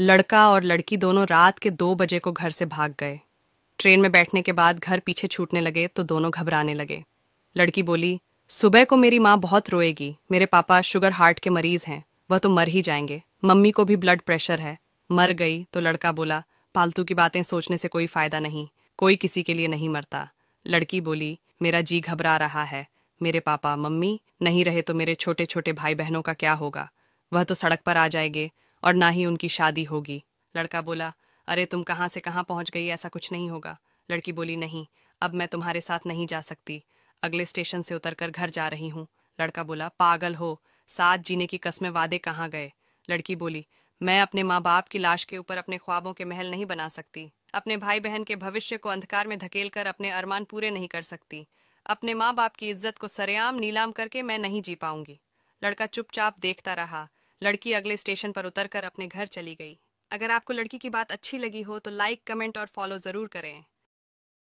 लड़का और लड़की दोनों रात के दो बजे को घर से भाग गए ट्रेन में बैठने के बाद घर पीछे छूटने लगे तो दोनों घबराने लगे लड़की बोली सुबह को मेरी माँ बहुत रोएगी मेरे पापा शुगर हार्ट के मरीज हैं वह तो मर ही जाएंगे मम्मी को भी ब्लड प्रेशर है मर गई तो लड़का बोला पालतू की बातें सोचने से कोई फायदा नहीं कोई किसी के लिए नहीं मरता लड़की बोली मेरा जी घबरा रहा है मेरे पापा मम्मी नहीं रहे तो मेरे छोटे छोटे भाई बहनों का क्या होगा वह तो सड़क पर आ जाएंगे और ना ही उनकी शादी होगी लड़का बोला अरे तुम कहाँ से कहाँ पहुँच गई ऐसा कुछ नहीं होगा लड़की बोली नहीं अब मैं तुम्हारे साथ नहीं जा सकती अगले स्टेशन से उतरकर घर जा रही हूँ लड़का बोला पागल हो साथ जीने की कसमें वादे कहाँ गए लड़की बोली मैं अपने माँ बाप की लाश के ऊपर अपने ख्वाबों के महल नहीं बना सकती अपने भाई बहन के भविष्य को अंधकार में धकेल कर अपने अरमान पूरे नहीं कर सकती अपने माँ बाप की इज्जत को सरेआम नीलाम करके मैं नहीं जी पाऊंगी लड़का चुपचाप देखता रहा लड़की अगले स्टेशन पर उतरकर अपने घर चली गई अगर आपको लड़की की बात अच्छी लगी हो तो लाइक कमेंट और फॉलो ज़रूर करें